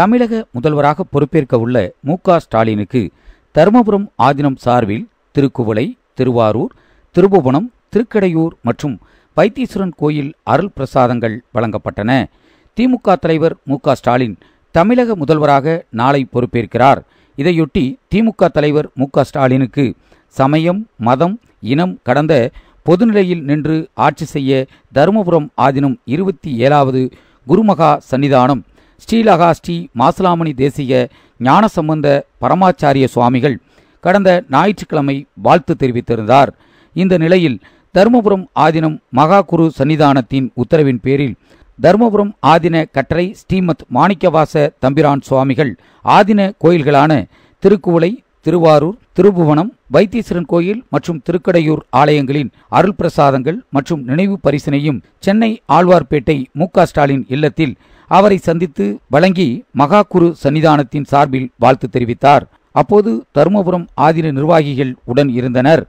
தமிழக முதல்வராக பொறுப்பேற்க உள்ள மு ஸ்டாலினுக்கு தருமபுரம் ஆதினம் சார்பில் திருக்குவளை திருவாரூர் திருபுவனம் திருக்கடையூர் மற்றும் வைத்தீஸ்வரன் கோயில் அருள் பிரசாதங்கள் வழங்கப்பட்டன திமுக தலைவர் மு ஸ்டாலின் தமிழக முதல்வராக நாளை பொறுப்பேற்கிறார் இதையொட்டி திமுக தலைவர் மு ஸ்டாலினுக்கு சமயம் மதம் இனம் கடந்த பொதுநிலையில் நின்று ஆட்சி செய்ய தருமபுரம் ஆதினம் இருபத்தி ஏழாவது குருமகா சன்னிதானம் ஸ்ரீலகாஸ்ரீ மாசலாமணி தேசிய ஞானசம்பந்த பரமாச்சாரிய சுவாமிகள் கடந்த ஞாயிற்றுக்கிழமை வாழ்த்து தெரிவித்திருந்தார் இந்த நிலையில் தருமபுரம் ஆதினம் மகாகுரு சன்னிதானத்தின் உத்தரவின் பேரில் தருமபுரம் ஆதின கற்றை ஸ்ரீமத் மாணிக்கவாச தம்பிரான் சுவாமிகள் ஆதின கோயில்களான திருக்குவளை திருவாரூர் திருபுவனம் வைத்தீஸ்வரன் கோயில் மற்றும் திருக்கடையூர் ஆலயங்களின் அருள் பிரசாதங்கள் மற்றும் நினைவு பரிசினையும் சென்னை ஆழ்வார்பேட்டை மு ஸ்டாலின் இல்லத்தில் அவரை சந்தித்து வழங்கி மகா குரு சன்னிதானத்தின் சார்பில் வாழ்த்து தெரிவித்தார் அப்போது தருமபுரம் ஆதின நிர்வாகிகள் உடன் இருந்தனர்